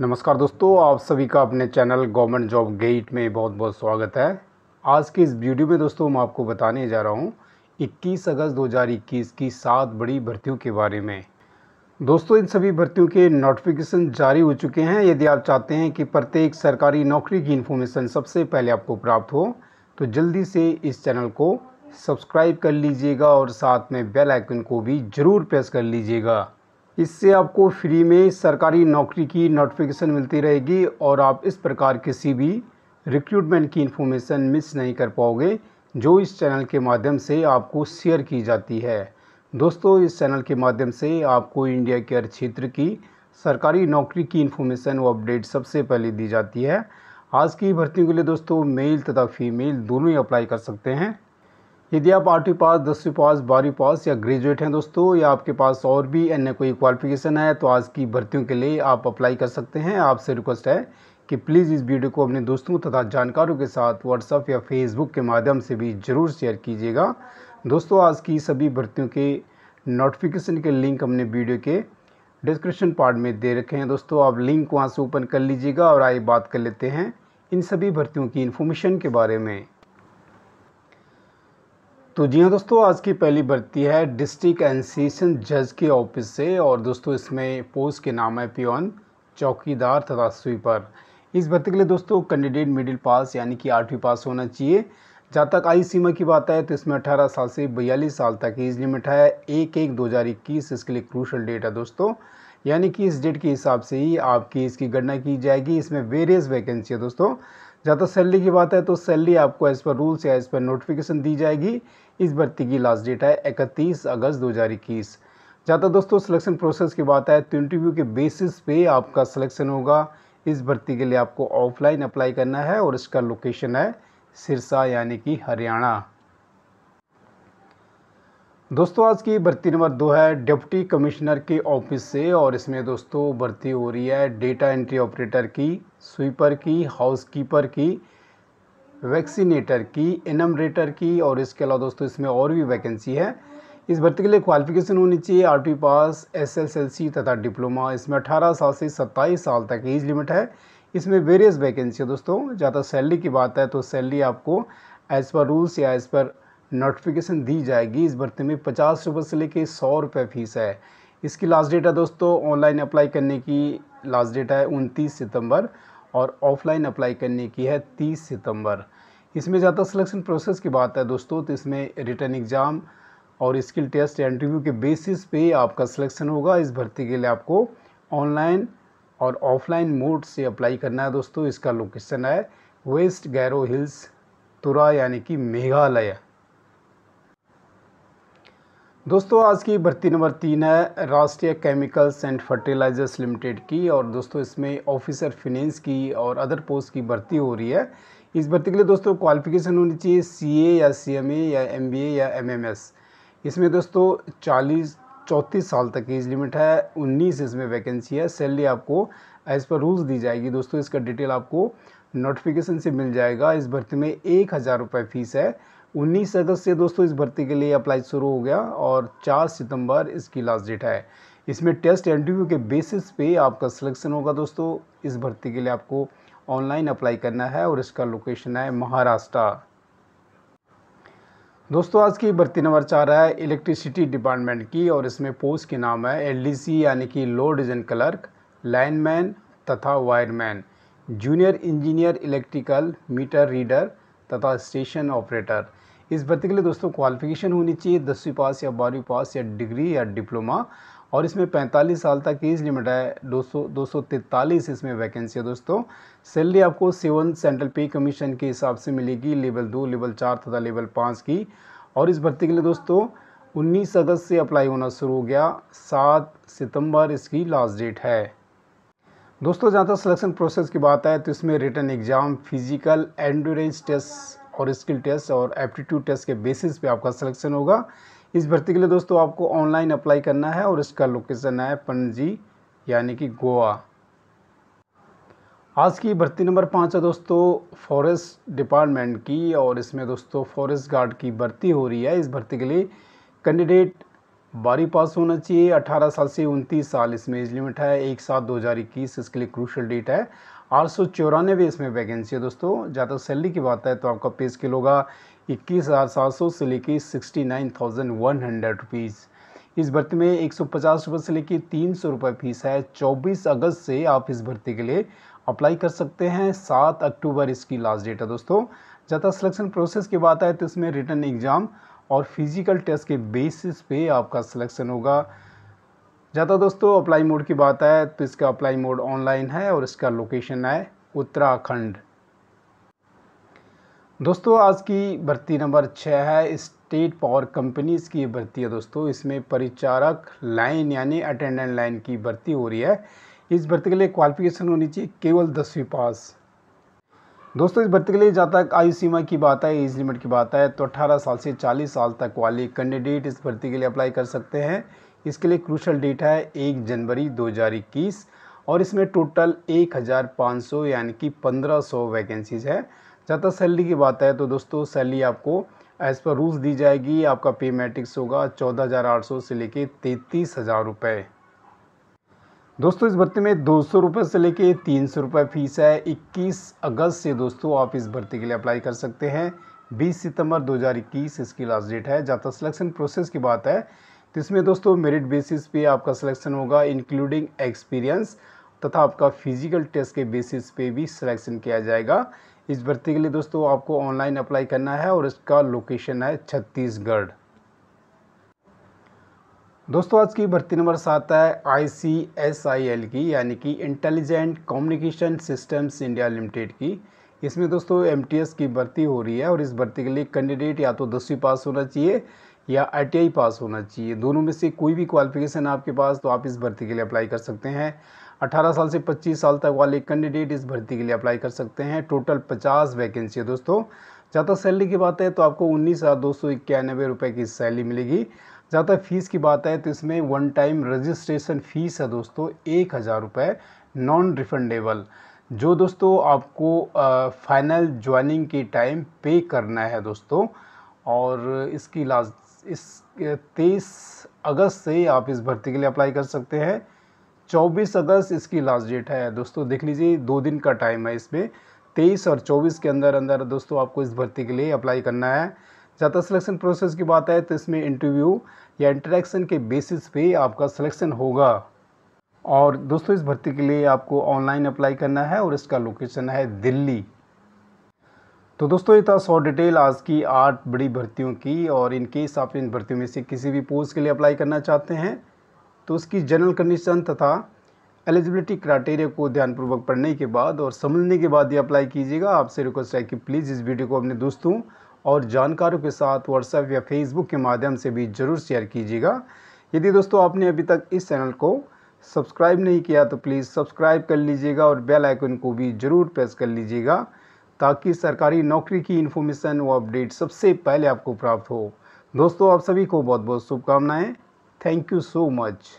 नमस्कार दोस्तों आप सभी का अपने चैनल गवर्नमेंट जॉब गेट में बहुत बहुत स्वागत है आज के इस वीडियो में दोस्तों मैं आपको बताने जा रहा हूँ 21 अगस्त 2021 की सात बड़ी भर्तियों के बारे में दोस्तों इन सभी भर्तियों के नोटिफिकेशन जारी हो चुके हैं यदि आप चाहते हैं कि प्रत्येक सरकारी नौकरी की इन्फॉर्मेशन सबसे पहले आपको प्राप्त हो तो जल्दी से इस चैनल को सब्सक्राइब कर लीजिएगा और साथ में बेल आइकन को भी ज़रूर प्रेस कर लीजिएगा इससे आपको फ्री में सरकारी नौकरी की नोटिफिकेशन मिलती रहेगी और आप इस प्रकार किसी भी रिक्रूटमेंट की इन्फॉर्मेशन मिस नहीं कर पाओगे जो इस चैनल के माध्यम से आपको शेयर की जाती है दोस्तों इस चैनल के माध्यम से आपको इंडिया के हर क्षेत्र की सरकारी नौकरी की इन्फॉर्मेशन व अपडेट सबसे पहले दी जाती है आज की भर्ती के लिए दोस्तों मेल तथा फीमेल दोनों ही अप्लाई कर सकते हैं यदि आप आठवीं पास दसवीं पास बारहवीं पास या ग्रेजुएट हैं दोस्तों या आपके पास और भी अन्य कोई क्वालिफिकेशन है तो आज की भर्तियों के लिए आप अप्लाई कर सकते हैं आपसे रिक्वेस्ट है कि प्लीज़ इस वीडियो को अपने दोस्तों तथा जानकारों के साथ व्हाट्सअप या फेसबुक के माध्यम से भी ज़रूर शेयर कीजिएगा दोस्तों आज की सभी भर्तियों के नोटिफिकेशन के लिंक हमने वीडियो के डिस्क्रिप्शन पार्ट में दे रखे हैं दोस्तों आप लिंक वहाँ से ओपन कर लीजिएगा और आइए बात कर लेते हैं इन सभी भर्तियों की इन्फॉर्मेशन के बारे में तो जी हाँ दोस्तों आज की पहली भर्ती है डिस्ट्रिक्ट एंड जज के ऑफिस से और दोस्तों इसमें पोस्ट के नाम है पियोन चौकीदार तथा स्वीपर इस भर्ती के लिए दोस्तों कैंडिडेट मिडिल पास यानी कि आठवीं पास होना चाहिए जहाँ तक आयु सीमा की बात है तो इसमें 18 साल से बयालीस साल तक एज लिमिट है एक एक दो हज़ार इक्कीस इसके लिए क्रूशल डेट है दोस्तों यानी कि इस डेट के हिसाब से ही आपकी इसकी गणना की जाएगी इसमें वेरियस वैकेंसी है दोस्तों जहाँ तक सैलरी की बात है तो सैलरी आपको एज़ पर रूल्स या एज़ पर नोटिफिकेशन दी जाएगी इस भर्ती की लास्ट डेट है इकतीस अगस्त दो हज़ार इक्कीस जहाँ तक दोस्तों सिलेक्शन प्रोसेस की बात है तो इंटरव्यू के बेसिस पे आपका सिलेक्शन होगा इस भर्ती के लिए आपको ऑफलाइन अप्लाई करना है और इसका लोकेशन है सिरसा यानी कि हरियाणा दोस्तों आज की भर्ती नंबर दो है डिप्टी कमिश्नर के ऑफिस से और इसमें दोस्तों भर्ती हो रही है डेटा एंट्री ऑपरेटर की स्वीपर की हाउसकीपर की वैक्सीनेटर की इनमरेटर की और इसके अलावा दोस्तों इसमें और भी वैकेंसी है इस भर्ती के लिए क्वालिफिकेशन होनी चाहिए आर पास एस तथा डिप्लोमा इसमें अठारह साल से सत्ताईस साल तक एज लिमिट है इसमें वेरियस वैकेंसी है दोस्तों ज़्यादा सैलरी की बात है तो सैलरी आपको एज़ पर रूल्स या एज़ पर नोटिफिकेशन दी जाएगी इस भर्ती में पचास रुपये से लेकर सौ रुपये फीस है इसकी लास्ट डेट है दोस्तों ऑनलाइन अप्लाई करने की लास्ट डेट है उनतीस सितंबर और ऑफलाइन अप्लाई करने की है तीस सितंबर इसमें ज़्यादा सिलेक्शन प्रोसेस की बात है दोस्तों तो इसमें रिटर्न एग्ज़ाम और स्किल टेस्ट या इंटरव्यू के बेसिस पे आपका सिलेक्शन होगा इस भर्ती के लिए आपको ऑनलाइन और ऑफलाइन मोड से अप्लाई करना है दोस्तों इसका लोकेशन है वेस्ट गैरो हिल्स तुरा यानी कि मेघालय दोस्तों आज की भर्ती नंबर तीन है राष्ट्रीय केमिकल्स एंड फर्टिलाइजर्स लिमिटेड की और दोस्तों इसमें ऑफिसर फिनेंस की और अदर पोस्ट की भर्ती हो रही है इस भर्ती के लिए दोस्तों क्वालिफिकेशन होनी चाहिए सीए या सीएमए या एमबीए या एमएमएस इसमें दोस्तों चालीस चौंतीस साल तक की एज लिमिट है उन्नीस इसमें वैकेंसी है सैलरी आपको एज़ पर रूल्स दी जाएगी दोस्तों इसका डिटेल आपको नोटिफिकेशन से मिल जाएगा इस भर्ती में एक हज़ार रुपये फीस है 19 अगस्त से दोस्तों इस भर्ती के लिए अप्लाई शुरू हो गया और 4 सितंबर इसकी लास्ट डेट है इसमें टेस्ट इंटरव्यू के बेसिस पे आपका सिलेक्शन होगा दोस्तों इस भर्ती के लिए आपको ऑनलाइन अप्लाई करना है और इसका लोकेशन है महाराष्ट्र दोस्तों आज की भर्ती नंबर चार है इलेक्ट्रिसिटी डिपार्टमेंट की और इसमें पोस्ट के नाम है एलडीसी यानी कि लो डिजन क्लर्क लाइनमैन तथा wireman junior engineer electrical meter reader तथा स्टेशन ऑपरेटर इस भर्ती के लिए दोस्तों क्वालिफिकेशन होनी चाहिए दसवीं पास या बारहवीं पास या डिग्री या डिप्लोमा और इसमें 45 साल तक एज लिमिट है दो सौ इसमें वैकेंसी है दोस्तों सैलरी आपको सेवन सेंट्रल पे कमीशन के हिसाब से मिलेगी लेवल दो लेवल चार तथा लेवल पाँच की और इस भर्ती के लिए दोस्तों उन्नीस अगस्त से अप्लाई होना शुरू हो गया सात सितंबर इसकी लास्ट डेट है दोस्तों जहाँ तक सिलेक्शन प्रोसेस की बात है तो इसमें written exam physical endurance test और स्किल टेस्ट और एप्टीट्यूड टेस्ट के बेसिस पे आपका सिलेक्शन होगा इस भर्ती के लिए दोस्तों आपको ऑनलाइन अप्लाई करना है और इसका लोकेशन है पणजी यानी कि गोवा आज की भर्ती नंबर पाँच है दोस्तों फॉरेस्ट डिपार्टमेंट की और इसमें दोस्तों फॉरेस्ट गार्ड की भर्ती हो रही है इस भर्ती के लिए कैंडिडेट बारी पास होना चाहिए 18 साल से उनतीस साल इसमें एज लिमिट है एक सात दो हज़ार इक्कीस इसके लिए क्रूशल डेट है आठ सौ चौरानवे इसमें वैकेंसी है दोस्तों जहाँ तक सैलरी की बात है तो आपका पे स्किल होगा इक्कीस हज़ार सात सौ से लेकर sixty nine thousand one hundred rupees इस भर्ती में एक सौ पचास रुपये से लेकर तीन सौ रुपये फीस है चौबीस अगस्त से आप इस भर्ती के लिए अप्लाई कर सकते हैं सात अक्टूबर इसकी लास्ट डेट है दोस्तों जहाँ तक सिलेक्शन प्रोसेस की बात है तो इसमें रिटर्न एग्ज़ाम और फिज़िकल टेस्ट के बेसिस पे आपका सिलेक्शन होगा ज़्यादा दोस्तों अप्लाई मोड की बात है तो इसका अप्लाई मोड ऑनलाइन है और इसका लोकेशन है उत्तराखंड दोस्तों आज की भर्ती नंबर छः है स्टेट पावर कंपनीज़ की भर्ती है दोस्तों इसमें परिचारक लाइन यानी अटेंडेंट लाइन की भर्ती हो रही है इस भर्ती के लिए क्वालिफिकेशन होनी चाहिए केवल दसवीं पास दोस्तों इस भर्ती के लिए जहाँ तक आयु सीमा की बात है एज लिमिट की बात है तो 18 साल से 40 साल तक वाले कैंडिडेट इस भर्ती के लिए अप्लाई कर सकते हैं इसके लिए क्रूशल डेट है एक जनवरी 2021 और इसमें टोटल 1500 यानी कि 1500 वैकेंसीज है जहाँ तक सैलरी की बात है तो दोस्तों सैलरी आपको एज़ पर रूल्स दी जाएगी आपका पे मैट्रिक्स होगा चौदह से लेके तैंतीस हज़ार रुपये दोस्तों इस भर्ती में दो सौ रुपये से लेके तीन सौ रुपये फीस है 21 अगस्त से दोस्तों आप इस भर्ती के लिए अप्लाई कर सकते हैं 20 सितंबर 2021 इसकी लास्ट डेट है जहाँ तक सिलेक्शन प्रोसेस की बात है तो इसमें दोस्तों मेरिट बेसिस पे आपका सिलेक्शन होगा इंक्लूडिंग एक्सपीरियंस तथा आपका फिजिकल टेस्ट के बेसिस पे भी सिलेक्शन किया जाएगा इस भर्ती के लिए दोस्तों आपको ऑनलाइन अप्लाई करना है और इसका लोकेशन है छत्तीसगढ़ दोस्तों आज की भर्ती नंबर सात है आई सी एस आई एल की यानी कि intelligent communication systems India limited की इसमें दोस्तों एम टी एस की भर्ती हो रही है और इस भर्ती के लिए कैंडिडेट या तो दसवीं पास होना चाहिए या आई टी आई पास होना चाहिए दोनों में से कोई भी क्वालिफिकेशन आपके पास तो आप इस भर्ती के लिए अप्लाई कर सकते हैं 18 साल से 25 साल तक वाले कैंडिडेट इस भर्ती के लिए अप्लाई कर सकते हैं टोटल 50 वैकेंसी है दोस्तों ज़्यादा सैलरी की बात है तो आपको उन्नीस हज़ार दो सौ इक्यानबे रुपये की सैलरी मिलेगी ज़्यादा फ़ीस की बात है तो इसमें वन टाइम रजिस्ट्रेशन फ़ीस है दोस्तों एक हज़ार रुपये नॉन रिफंडेबल जो दोस्तों आपको फाइनल ज्वाइनिंग के टाइम पे करना है दोस्तों और इसकी लास्ट इस तेईस अगस्त से आप इस भर्ती के लिए अप्लाई कर सकते हैं चौबीस अगस्त इसकी लास्ट डेट है दोस्तों देख लीजिए दो दिन का टाइम है इसमें तेईस और चौबीस के अंदर अंदर दोस्तों आपको इस भर्ती के लिए अप्लाई करना है ज़्यादा सिलेक्शन प्रोसेस की बात है तो इसमें इंटरव्यू या इंटरेक्शन के बेसिस पे आपका सिलेक्शन होगा और दोस्तों इस भर्ती के लिए आपको ऑनलाइन अप्लाई करना है और इसका लोकेशन है दिल्ली तो दोस्तों ये था सौ डिटेल आज की आठ बड़ी भर्तियों की और इन केस आप इन भर्तियों में से किसी भी पोस्ट के लिए अप्लाई करना चाहते हैं तो उसकी जनरल कंडीशन तथा एलिजिबिलिटी क्राइटेरिया को ध्यानपूर्वक पढ़ने के बाद और समझने के बाद ये अप्लाई कीजिएगा आपसे रिक्वेस्ट है कि प्लीज़ इस वीडियो को अपने दोस्तों और जानकारों के साथ व्हाट्सएप या फेसबुक के माध्यम से भी ज़रूर शेयर कीजिएगा यदि दोस्तों आपने अभी तक इस चैनल को सब्सक्राइब नहीं किया तो प्लीज़ सब्सक्राइब कर लीजिएगा और बेल आइकन को भी ज़रूर प्रेस कर लीजिएगा ताकि सरकारी नौकरी की इन्फॉर्मेशन व अपडेट सबसे पहले आपको प्राप्त हो दोस्तों आप सभी को बहुत बहुत शुभकामनाएँ थैंक यू सो मच